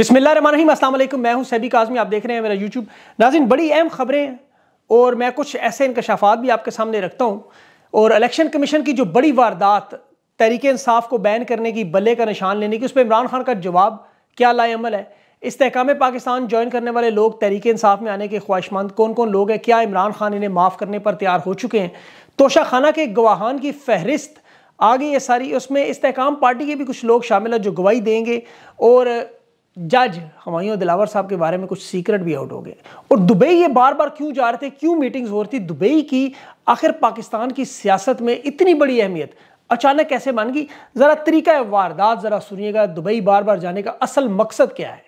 अस्सलाम वालेकुम मैं हूं सैबी काजमी आप देख रहे हैं मेरा यूट्यूब नाजिन बड़ी अहम खबरें हैं और मैं कुछ ऐसे इनकशाफात भी आपके सामने रखता हूँ और इलेक्शन कमीशन की जो बड़ी वारदात तहरीक इंसाफ को बैन करने की बल्ले का निशान लेने की उस पर इमरान खान का जवाब क्या लाएमल है इसकाम पाकिस्तान ज्वाइन करने वाले लोग तहरीक इंसाफ में आने के ख्वाहिशमंद कौन कौन लोग हैं क्या इमरान खान इन्हें माफ़ करने पर तैयार हो चुके हैं तोशा खाना के गवाहान की फहरिस्त आगे ये सारी उसमें इसकाम पार्टी के भी कुछ लोग शामिल हैं जो गवाही देंगे और जज हमायूं दिलावर साहब के बारे में कुछ सीक्रेट भी आउट हो गए और दुबई ये बार बार क्यों जा रहे थे क्यों मीटिंग्स हो रही थी दुबई की आखिर पाकिस्तान की सियासत में इतनी बड़ी अहमियत अचानक कैसे मान गई ज़रा तरीका वारदात ज़रा सुनिएगा दुबई बार बार जाने का असल मकसद क्या है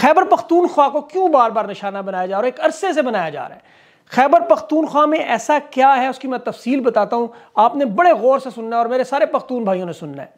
खैबर पख्तूनख्वा को क्यों बार बार निशाना बनाया जा रहा है एक अरसे से बनाया जा रहा है खैबर पख्तूनख्वा में ऐसा क्या है उसकी मैं तफसील बताता हूँ आपने बड़े गौर से सुनना है और मेरे सारे पख्तून भाइयों ने सुनना है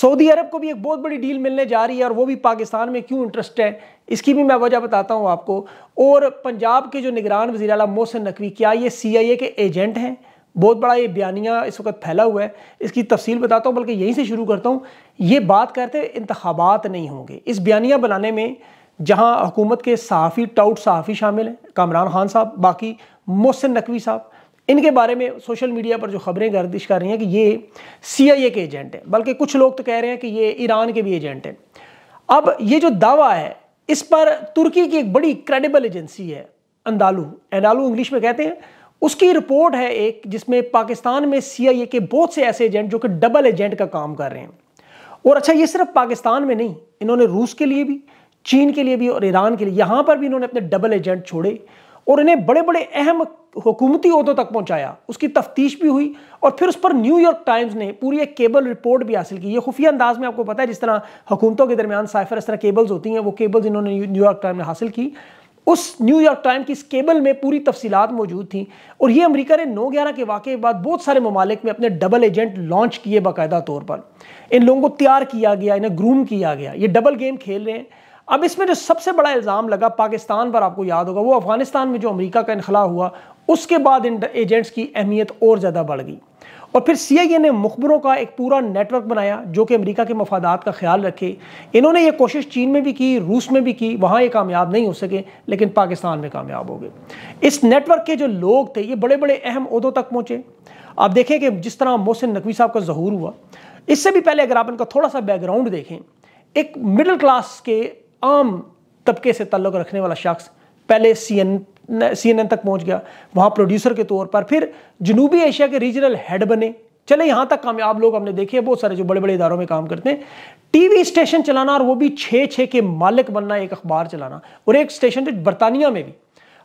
सऊदी अरब को भी एक बहुत बड़ी डील मिलने जा रही है और वो भी पाकिस्तान में क्यों इंटरेस्ट है इसकी भी मैं वजह बताता हूँ आपको और पंजाब के जो निगरान वजी अला मोहसिन नकवी क्या ये सी आई ए के एजेंट हैं बहुत बड़ा ये बयानिया इस वक्त फैला हुआ है इसकी तफसील बताता हूँ बल्कि यहीं से शुरू करता हूँ ये बात करते इंतबात नहीं होंगे इस बयानिया बनाने में जहां हुकूमत के सहाफ़ी टाउट सहाफ़ी शामिल हैं कामरान खान साहब बाकी मोहसिन नकवी साहब इनके बारे में सोशल मीडिया पर जो खबरें गर्दिश कर रही हैं कि ये सी आई ए के एजेंट हैं बल्कि कुछ लोग तो कह रहे हैं कि ये ईरान के भी एजेंट हैं अब ये जो दावा है इस पर तुर्की की एक बड़ी क्रेडिबल एजेंसी है अंदालू एंडालू इंग्लिश में कहते हैं उसकी रिपोर्ट है एक जिसमें पाकिस्तान में सी आई ए के बहुत से ऐसे एजेंट जो कि डबल एजेंट का काम कर रहे हैं और अच्छा ये सिर्फ पाकिस्तान में नहीं इन्होंने रूस के लिए भी चीन के लिए भी और ईरान के लिए यहाँ पर भी इन्होंने अपने डबल एजेंट छोड़े और इन्हें बड़े बड़े अहम हुकूमती अहदों तक पहुंचाया उसकी तफ्तीश भी हुई और फिर उस पर न्यूयॉर्क टाइम्स ने पूरी एक केबल रिपोर्ट भी हासिल की ये खुफिया अंदाज में आपको पता है जिस तरह हुकूमतों के दरमियान साइफर इस तरह केबल्स होती हैं वो केबल्स इन्होंने न्यूयॉर्क टाइम ने हासिल की उस न्यूयॉर्क टाइम की इस केबल में पूरी तफसीत मौजूद थी और ये अमरीका ने नौ ग्यारह के वाक़े के बाद बहुत सारे ममालिक में अपने डबल एजेंट लॉन्च किए बाकायदा तौर पर इन लोगों को तैयार किया गया इन्हें ग्रूम किया गया ये डबल गेम खेल रहे हैं अब इसमें जो सबसे बड़ा इल्ज़ाम लगा पाकिस्तान पर आपको याद होगा वो अफ़गानिस्तान में जो अमेरिका का इनखला हुआ उसके बाद इन एजेंट्स की अहमियत और ज़्यादा बढ़ गई और फिर सी आई ए ने मुखबरों का एक पूरा नेटवर्क बनाया जो कि अमेरिका के मफादात का ख्याल रखे इन्होंने ये कोशिश चीन में भी की रूस में भी की वहाँ ये कामयाब नहीं हो सके लेकिन पाकिस्तान में कामयाब हो गए इस नेटवर्क के जो लोग थे ये बड़े बड़े अहम उहदों तक पहुँचे आप देखें कि जिस तरह मोहसिन नकवी साहब का जहूर हुआ इससे भी पहले अगर आप इनका थोड़ा सा बैकग्राउंड देखें एक मिडिल क्लास के आम तबके से ताल्लुक़ रखने वाला शख्स पहले C N C N N तक पहुँच गया वहाँ प्रोड्यूसर के तौर पर फिर जनूबी एशिया के रीजनल हेड बने चले यहाँ तक कामयाब लोग हमने देखे बहुत सारे जो बड़े बड़े इदारों में काम करते हैं टीवी स्टेशन चलाना और वो भी छः छः के मालिक बनना एक अखबार चलाना और एक स्टेशन तो बरतानिया में भी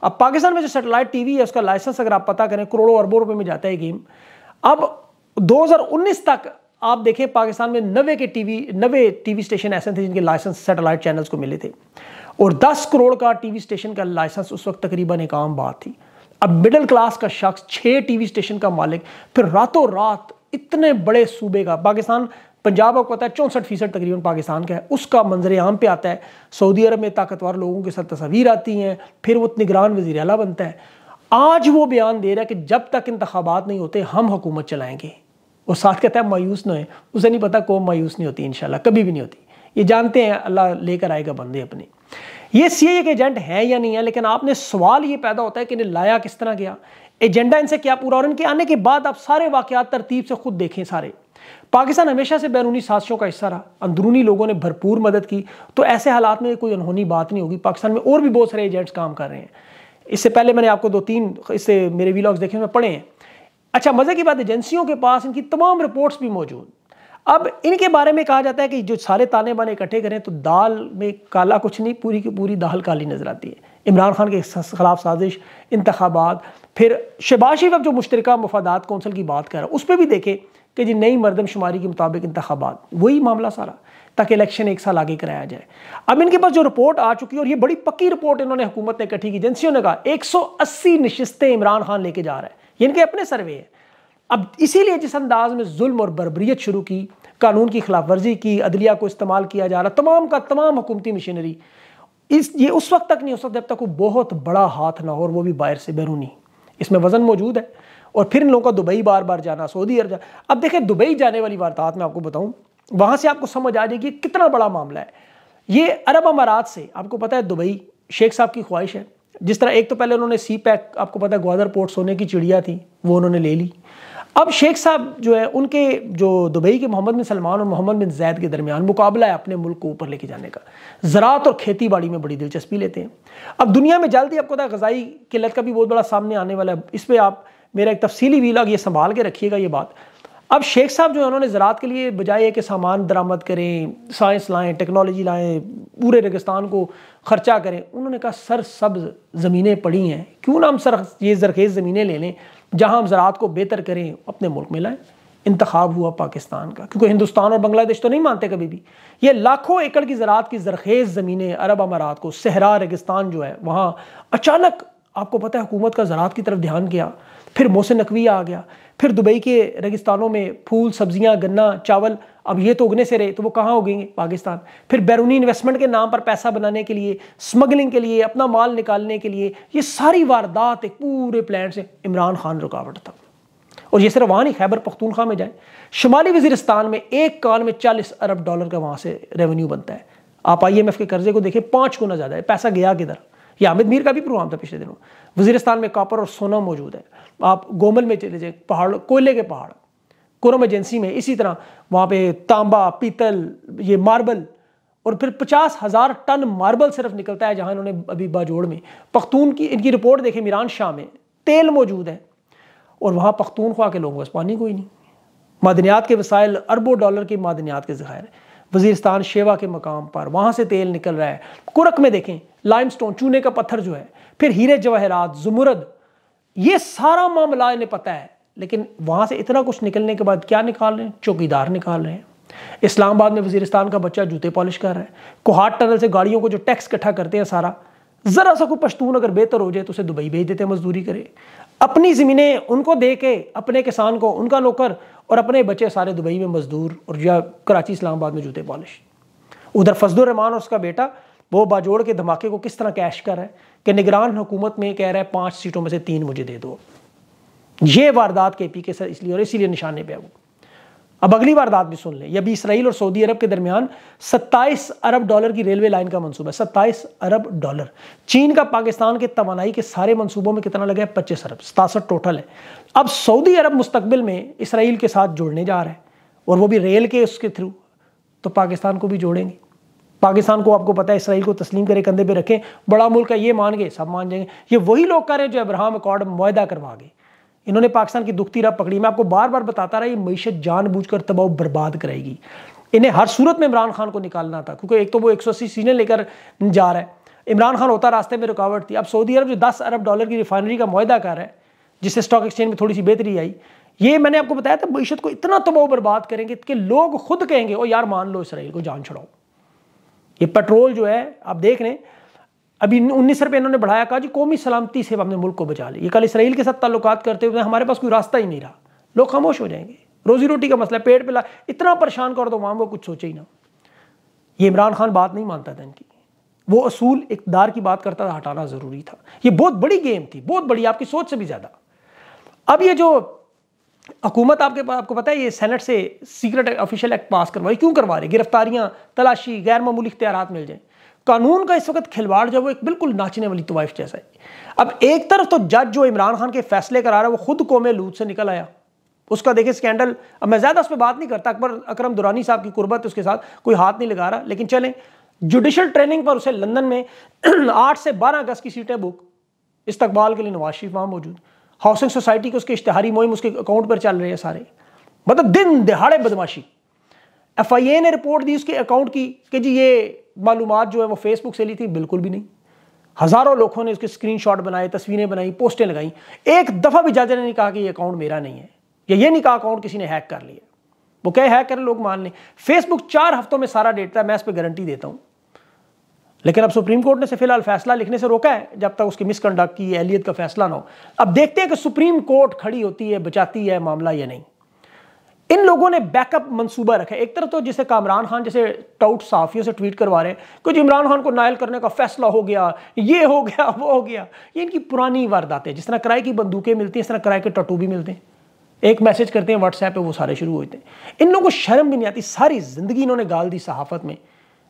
अब पाकिस्तान में जो सेटेलाइट टीवी है उसका लाइसेंस अगर आप पता करें करोड़ों अरबों रुपये में जाता है गेम अब उन्नीस तक आप देखें पाकिस्तान में नवे के टीवी नवे टीवी स्टेशन ऐसे थे जिनके लाइसेंस सैटेलाइट चैनल्स को मिले थे और 10 करोड़ का टीवी स्टेशन का लाइसेंस उस वक्त तकरीबन एक आम बात थी अब मिडिल क्लास का शख्स छः टीवी स्टेशन का मालिक फिर रातों रात इतने बड़े सूबे का पाकिस्तान पंजाब आपको पता है चौंसठ फीसद तकरीबन पाकिस्तान का है उसका मंजर आम पे आता है सऊदी अरब में ताकतवर लोगों के साथ तस्वीर आती हैं फिर वो निगरान वजी अला बनता है आज वो बयान दे रहा है कि जब तक इंतबात नहीं होते हम हुकूमत चलाएंगे और साथ कहता है मायूस ना है उसे नहीं पता कौम मायूस नहीं होती इनशाला कभी भी नहीं होती ये जानते हैं अल्लाह लेकर आएगा बंदे अपने ये सी आई के एजेंट है या नहीं है लेकिन आपने सवाल ये पैदा होता है कि इन्हें लाया किस तरह गया एजेंडा इनसे क्या पूरा और इनके आने के बाद आप सारे वाकयात तरतीब से खुद देखें सारे पाकिस्तान हमेशा से बैरूनी साजिशों का हिस्सा रहा अंदरूनी लोगों ने भरपूर मदद की तो ऐसे हालात में कोई अनहोनी बात नहीं होगी पाकिस्तान में और भी बहुत सारे एजेंट्स काम कर रहे हैं इससे पहले मैंने आपको दो तीन इससे मेरे वीलॉग्स देखे हुए पढ़े हैं अच्छा मज़े की बात एजेंसियों के पास इनकी तमाम रिपोर्ट्स भी मौजूद अब इनके बारे में कहा जाता है कि जो सारे ताने बाने इकट्ठे करें तो दाल में काला कुछ नहीं पूरी की पूरी दाल काली नज़र आती है इमरान खान के खिलाफ साजिश इंतबात फिर शहबाज शरीफ अब जो मुश्तरक मफादात कौंसिल की बात कर रहा है उस पर भी देखें कि जी नई मरदमशुमारी के मुताबिक इंतबात वही मामला सारा ताकि इलेक्शन एक साल आगे कराया जाए अब इनके पास जो रिपोर्ट आ चुकी है और ये बड़ी पक्की रिपोर्ट इन्होंने हुकूमत ने इकट्ठी की एजेंसियों ने कहा एक सौ अस्सी नशस्तें इमरान खान लेके जा रहा है इनके अपने सर्वे हैं अब इसीलिए जिस अंदाज में जुल्म और बरबरीत शुरू की कानून की खिलाफ वर्जी की अदलिया को इस्तेमाल किया जा रहा तमाम का तमाम हुकूमती मशीनरी इस ये उस वक्त तक नहीं हो सकता जब तक वो बहुत बड़ा हाथ ना हो और वो भी बाहर से बैरूनी इसमें वज़न मौजूद है और फिर इन लोगों का दुबई बार बार जाना सऊदी अरब अब देखें दुबई जाने वाली वारदात में आपको बताऊँ वहाँ से आपको समझ आ जाएगी कितना बड़ा मामला है ये अरब अमारात से आपको पता है दुबई शेख साहब की ख्वाहिश है जिस तरह एक तो पहले उन्होंने सी पैक आपको पता है ग्वादर पोर्ट सोने की चिड़िया थी वो उन्होंने ले ली अब शेख साहब जो है उनके जो दुबई के मोहम्मद बिन सलमान और मोहम्मद बिन जैद के दरमियान मुकाबला है अपने मुल्क को ऊपर लेके जाने का ज़रात और खेती बाड़ी में बड़ी दिलचस्पी लेते हैं अब दुनिया में जल्दी आपको पता गजाई किल्लत का भी बहुत बड़ा सामने आने वाला है इस पर आप मेरा एक तफसीली वीलाग ये संभाल के रखिएगा ये बात अब शेख साहब जो है उन्होंने ज़रात के लिए बजाय कि सामान दरामद करें साइंस लाएँ टेक्नोलॉजी लाएँ पूरे रेगिस्तान को ख़र्चा करें उन्होंने कहा सर सब ज़मीनें पड़ी हैं क्यों ना हम सर ये जरखेज़ ज़मीनें ले लें जहाँ हम ज़रात को बेहतर करें अपने मुल्क में लाएँ इंतखब हुआ पाकिस्तान का क्योंकि हिंदुस्तान और बांग्लादेश तो नहीं मानते कभी भी ये लाखों एकड़ की ज़रात की जरखेज़ ज़मीनें अरब अमारात को सहरा रेगिस्तान जो है वहाँ अचानक आपको पता है हुकूमत का ज़रात की तरफ ध्यान गया फिर मौसम नकवी आ गया फिर दुबई के रेगिस्तानों में फूल सब्जियां गन्ना चावल अब ये तो उगने से रहे तो वो कहाँ उगेंगे पाकिस्तान फिर बैरूनी इन्वेस्टमेंट के नाम पर पैसा बनाने के लिए स्मगलिंग के लिए अपना माल निकालने के लिए ये सारी वारदात एक पूरे प्लान से इमरान खान रुकावट था और ये सिर्फ वहाँ नहीं खैबर पख्तूनखा में जाए शुमाली वजीरस्तान में एक कान में चालीस अरब डॉलर का वहाँ से रेवेन्यू बनता है आप आई एम एफ के कर्जे को देखें पाँच गुना ज़्यादा है पैसा गया किधर ये आमिद मीर का भी प्रोग्राम था पिछले दिनों वजीरस्तान में कापर और सोना मौजूद है आप गोमल में चले जाए पहाड़ कोयले के पहाड़ कोरम एजेंसी में इसी तरह वहाँ पे तांबा पीतल ये मार्बल और फिर पचास हज़ार टन मार्बल सिर्फ निकलता है जहाँ इन्होंने अभी बाजोड़ में पख्तून की इनकी रिपोर्ट देखें मीरान शाह में तेल मौजूद है और वहाँ पख्तूनख्वा के लोगों के पास पानी कोई नहीं मादनियात के वसाइल अरबों डॉलर की मादनियात के है वजीरस्तान शेवा के मकाम पर वहाँ से तेल निकल रहा है कुरक में देखें लाइमस्टोन चूने का पत्थर जो है फिर हीरे जवाहरात जुमरद ये सारा मामला इन्हें पता है लेकिन वहाँ से इतना कुछ निकलने के बाद क्या निकाल रहे हैं चौकीदार निकाल रहे हैं इस्लामाबाद में वजीरस्तान का बच्चा जूते पॉलिश कर रहा है कुहाट टनल से गाड़ियों को जो टैक्स इकट्ठा करते हैं सारा ज़रा सा कोई पश्तून अगर बेहतर हो जाए तो उसे दुबई भेज देते हैं मजदूरी करे अपनी ज़मीनें उनको दे के अपने किसान को उनका नौकर और अपने बच्चे सारे दुबई में मजदूर और या कराची इस्लामाबाद में जूते पॉलिश उधर फजलरहमान और उसका बेटा वो बाजोड़ के धमाके को किस तरह कैश कर रहा है कि निगरान हुकूमत में कह रहा है पाँच सीटों में से तीन मुझे दे दो ये वारदात के पी के सर इसलिए और इसीलिए निशाने पे है वो अब अगली बार दाद भी सुन लें अभी इसराइल और सऊदी अरब के दरमियान 27 अरब डॉलर की रेलवे लाइन का मंसूबा है 27 अरब डॉलर चीन का पाकिस्तान के तोानाई के सारे मंसूबों में कितना लगा है पच्चीस अरब सतासठ टोटल है अब सऊदी अरब मुस्तबिल में इसराइल के साथ जुड़ने जा रहा है और वो भी रेल के उसके थ्रू तो पाकिस्तान को भी जोड़ेंगे पाकिस्तान को आपको पता है इसराइल को तस्लीम करे कंधे पे रखें बड़ा मुल्क है ये मान गए सब मान जाएंगे ये वही लोग कर रहे हैं जो अब्राहम अकॉर्ड मुहिदा करवा गए इन्होंने पाकिस्तान की दुखती राह पकड़ी मैं आपको बार बार बताता रहा ये मीशत जानबूझकर तबाह बर्बाद करेगी इन्हें हर सूरत में इमरान खान को निकालना था क्योंकि एक तो वो एक सौ अस्सी सीने लेकर जा रहा है इमरान खान होता रास्ते में रुकावट थी अब सऊदी अरब जो दस अरब डॉलर की रिफाइनरी का माहा कर रहा है जिससे स्टॉक एक्सचेंज में थोड़ी सी बेहतरी आई ये मैंने आपको बताया था मीशत को इतना तबाह बर्बाद करेंगे कि लोग खुद कहेंगे ओ यार मान लो इसराइल को जान छुड़ाओ ये पेट्रोल जो है आप देख रहे हैं अभी उन्नीस रुपये इन्होंने बढ़ाया कहा जी कौमी सलामती से हमने मुल्क को बचा ली ये कल इसराइल के साथ ताल्लुकात करते हुए हमारे पास कोई रास्ता ही नहीं रहा लोग खामोश हो जाएंगे रोजी रोटी का मसला पेट पिला इतना परेशान कर दो तो वहाँ वो कुछ सोचे ही ना ये इमरान खान बात नहीं मानता था इनकी वो असूल इकदार की बात करता था हटाना ज़रूरी था ये बहुत बड़ी गेम थी बहुत बड़ी आपकी सोच से भी ज़्यादा अब ये जो हकूमत आपके पास आपको पता है ये सेनेट से सीक्रेट ऑफिशियल एक्ट पास करवाई क्यों करवा रहे गिरफ्तारियां तलाशी गैर मामूली इख्तियार मिल जाए कानून का इस वक्त खिलवाड़ जो है वो एक बिल्कुल नाचने वाली तवाइफ जैसा है अब एक तरफ तो जज जो इमरान खान के फैसले करा रहा है वो खुद कोम लूट से निकल आया उसका देखिए स्कैंडल अब मैं ज़्यादा उस पर बात नहीं करता अकबर अकरम दुरानी साहब की कुर्बत उसके साथ कोई हाथ नहीं लगा रहा लेकिन चलें जुडिशल ट्रेनिंग पर उसे लंदन में आठ से बारह अगस्त की सीटें बुक इस्तकबाल के लिए नवाज शरीफ वहाँ मौजूद हाउसिंग सोसाइटी के उसके इश्तहारी मुहिम उसके अकाउंट पर चल रहे हैं सारे मतलब दिन दिहाड़े बदमाशी एफ आई ए ने रिपोर्ट दी उसके अकाउंट की कि जी ये मालूम जो है वो फेसबुक से ली थी बिल्कुल भी नहीं हज़ारों लोगों ने उसके स्क्रीनशॉट बनाए तस्वीरें बनाई पोस्टें लगाई एक दफ़ा भी जज ने नहीं कहा कि ये अकाउंट मेरा नहीं है या ये नहीं कहा अकाउंट किसी ने हैक कर लिया वो कहे हैक कर लोग मान लें फेसबुक चार हफ्तों में सारा डेटा है मैं इस पर गारंटी देता हूँ लेकिन अब सुप्रीम कोर्ट ने से फिलहाल फैसला लिखने से रोका है जब तक उसकी मिसकंडक्ट की एहलियत का फैसला ना हो अब देखते हैं कि सुप्रीम कोर्ट खड़ी होती है बचाती है मामला या नहीं इन लोगों ने बैकअप मंसूबा रखा एक तरफ तो जिसे कामरान खान जैसे टाउट साफियों से ट्वीट करवा रहे हैं कुछ इमरान खान को नायल करने का फैसला हो गया ये हो गया वो हो गया ये इनकी पुरानी वारदातें जिस तरह किराए की बंदूकें मिलती हैं इस तरह किराए के टटू भी मिलते हैं एक मैसेज करते हैं व्हाट्सएप पे वो सारे शुरू होते हैं इन लोगों को शर्म भी नहीं आती सारी ज़िंदगी इन्होंने गाल दी सहाफत में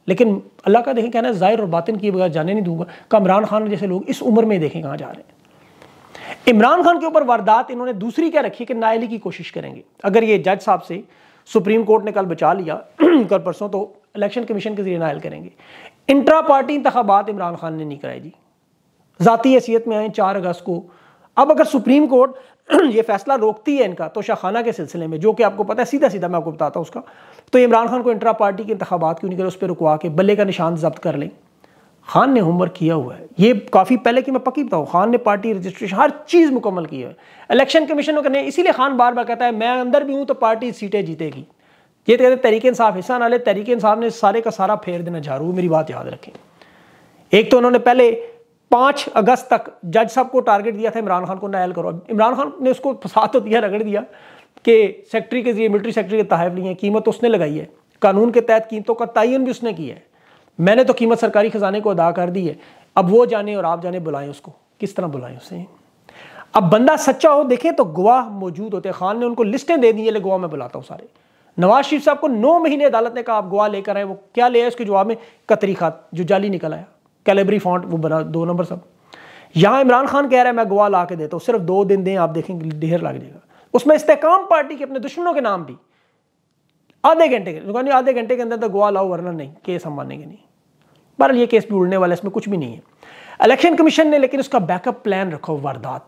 लेकिन अल्लाह का देखें कहना ज़ाहिर और बातिन की बगैर जाने नहीं दूंगा कामरान खान जैसे लोग इस उम्र में देखें कहाँ जा रहे हैं इमरान खान के ऊपर वारदात इन्होंने दूसरी क्या रखी कि नायली की कोशिश करेंगे अगर ये जज साहब से सुप्रीम कोर्ट ने कल बचा लिया कल परसों तो इलेक्शन कमीशन के जरिए नायल करेंगे इंट्रा पार्टी इंतबात इमरान खान ने नहीं कराई जी जतीी हैसियत में आए चार अगस्त को अब अगर सुप्रीम कोर्ट ये फैसला रोकती है इनका तो शाहखाना के सिलसिले में जो कि आपको पता है सीधा सीधा मैं आपको बताता हूँ उसका तो इमरान खान को इंट्रा पार्टी के इंतबात क्यों नहीं करें उस पर रुकवा के बल्ले का निशान जब्त कर लें खान ने होमवर्क किया हुआ है ये काफ़ी पहले की मैं पक्की बताऊँ खान ने पार्टी रजिस्ट्रेशन हर चीज़ मुकम्मल की है इलेक्शन कमीशन ने इसीलिए खान बार बार कहता है मैं अंदर भी हूँ तो पार्टी सीटें जीतेगी ये कहते तरीके इंसाफ हिस्सा नाले तरीके इंसाफ ने सारे का सारा फेर देना झाड़ू मेरी बात याद रखें एक तो उन्होंने पहले पाँच अगस्त तक जज साहब को टारगेट दिया था इमरान खान को नायल करो इमरान खान ने उसको साथ तो दिया रगड़ दिया कि सेक्रेटरी के जरिए मिलिट्री सेक्रेटरी के तहफ लिए कीमत उसने लगाई है कानून के तहत कीमतों का तयन भी उसने किया है मैंने तो कीमत सरकारी ख़जाने को अदा कर दी है अब वो जाने और आप जाने बुलाएं उसको किस तरह बुलाएं उसे अब बंदा सच्चा हो देखे तो गवाह मौजूद होते खान ने उनको लिस्टें दे दी है ले गवाह बुलाता हूँ सारे नवाज शरीफ साहब को नौ महीने अदालत ने कहा आप गवाह लेकर आए वो क्या ले आए उसके जवाब में कतरी खात जो जाली निकल आया कैलेबरी फॉन्ट वो बना दो नंबर सब यहाँ इमरान खान कह रहा है मैं गवाह ला के देता हूँ सिर्फ दो दिन दें आप देखेंगे ढेर लग जाएगा उसमें इस्तेकाम पार्टी के अपने दुश्मनों के नाम भी आधे घंटे के आधे घंटे के अंदर तो गोवा लाओ वरना नहीं केस हम मानेंगे नहीं बहर ये केस भी उड़ने वाला इसमें कुछ भी नहीं है इलेक्शन कमीशन ने लेकिन उसका बैकअप प्लान रखा वारदात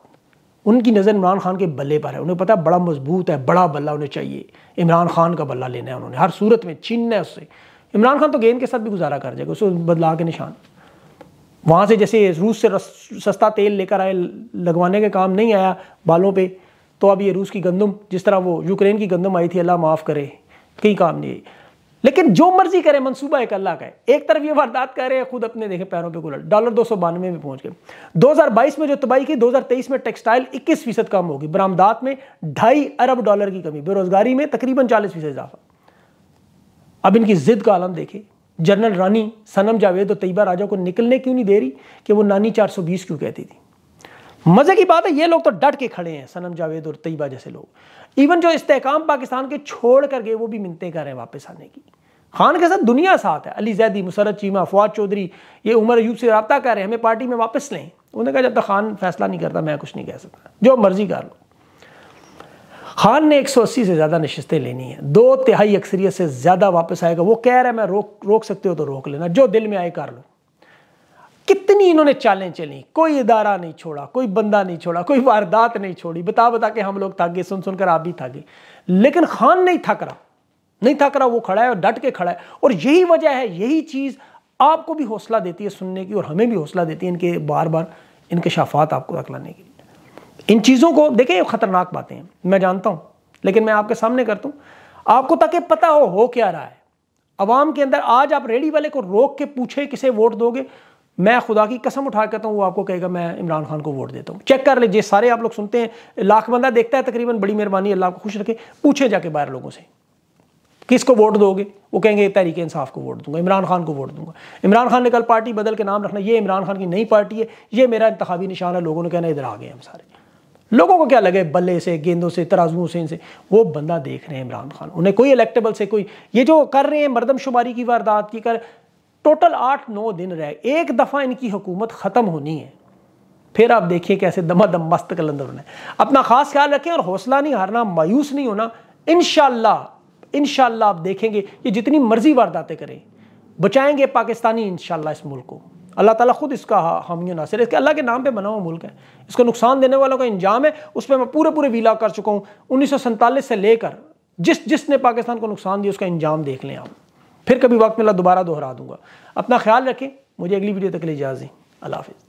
उनकी नज़र इमरान खान के बल्ले पर है उन्हें पता बड़ा मजबूत है बड़ा बल्ला उन्हें चाहिए इमरान खान का बल्ला लेना है उन्होंने हर सूरत में छीनना है उससे इमरान खान तो गेंद के साथ भी गुजारा कर जाएगा उसको बदला के निशान वहाँ से जैसे रूस से सस्ता तेल लेकर आए लगवाने का काम नहीं आया बालों पर तो अब ये रूस की गंदम जिस तरह वो यूक्रेन की गंदम आई थी अल्लाह माफ़ करे कहीं काम नहीं है लेकिन जो मर्जी करे मनसूबा एक अल्लाह का है एक तरफ ये वारदात कर रहे हैं खुद अपने देखें पैरों पे गुलर डॉलर दो सौ बानवे में पहुंच गए 2022 में जो तबाही की 2023 में टेक्सटाइल 21 फीसद कम होगी बरामदात में ढाई अरब डॉलर की कमी बेरोजगारी में तकरीबन 40 फीसद इजाफा अब इनकी जिद का आलम देखे जनरल रानी सनम जावेद और तैयबा राजा को निकलने क्यों नहीं दे रही कि वो नानी चार क्यों कहती थी मज़े की बात है ये लोग तो डट के खड़े हैं सनम जावेद और तयबा जैसे लोग इवन जो इस्तेकाम पाकिस्तान के छोड़ कर गए वो भी मिनते कर रहे हैं वापस आने की खान के साथ दुनिया साथ है अली जैदी मुसरत चीमा फवाद चौधरी ये उमर अयूब से रबता कर रहे हैं हमें पार्टी में वापस लें उन्होंने कहा जब तक खान फैसला नहीं करता मैं कुछ नहीं कह सकता जो मर्जी कर लो खान ने 180 से ज़्यादा नशस्तें लेनी है दो तिहाई अक्सरियत से ज़्यादा वापस आएगा वो कह रहा है मैं रोक रोक सकते हो तो रोक लेना जो दिल में आए कर लो कितनी इन्होंने चालें चली कोई इदारा नहीं छोड़ा कोई बंदा नहीं छोड़ा कोई वारदात नहीं छोड़ी बता बता के हम लोग थक गए सुन सुनकर आप भी थक लेकिन खान नहीं थक रहा नहीं थक रहा वो खड़ा है और डट के खड़ा है और यही वजह है यही चीज़ आपको भी हौसला देती है सुनने की और हमें भी हौसला देती है इनके बार बार इनके शाफात आपको रख लाने की इन चीज़ों को देखें ख़तरनाक बातें हैं मैं जानता हूं लेकिन मैं आपके सामने करता हूं आपको ताकि पता हो हो क्या रहा है अवाम के अंदर आज आप रेडी वाले को रोक के पूछे किसे वोट दोगे मैं खुदा की कसम उठा करता हूँ वो आपको कहेगा मैं इमरान खान को वोट देता हूँ चेक कर लीजिए सारे आप लोग सुनते हैं लाख बंदा देखता है तकरीबन बड़ी मेहरबानी अल्लाह को खुश रखे पूछे जाके बाहर लोगों से किसको वोट दोगे वो कहेंगे तहरीक इंसाफ को वोट दूंगा इमरान खान को वोट दूंगा इमरान खान ने कल पार्टी बदल के नाम रखना ये इमरान खान की नई पार्टी है ये मेरा इंतबी निशान है लोगों ने कहना इधर आ गए हम सारे लोगों को क्या लगे बल्ले से गेंदों से तराजुओं से इनसे वो बंदा देख रहे हैं इमरान खान उन्हें कोई इलेक्टेबल से कोई ये जो कर रहे हैं मरदमशुमारी की वारदात की कर टोटल आठ नौ दिन रहे एक दफ़ा इनकी हुकूमत ख़त्म होनी है फिर आप देखिए कैसे दमा दम मस्त कलंदर ने अपना ख़ास ख्याल रखें और हौसला नहीं हारना मायूस नहीं होना इन इन आप देखेंगे ये जितनी मर्जी वारदातें करें बचाएंगे पाकिस्तानी इन इस मुल्क को अल्लाह ताला खुद इसका हामी नासिर इसके अल्लाह के नाम पे बना हुआ मुल्क है इसको नुकसान देने वालों का इंजाम है उस पर मैं पूरे पूरे वीला कर चुका हूँ उन्नीस से लेकर जिस जिसने पाकिस्तान को नुकसान दिया उसका इंजाम देख लें आप फिर कभी वक्त मिला दोबारा दोहरा दूंगा अपना ख्याल रखें मुझे अगली वीडियो तक ले लिए अल्लाह हाफिज़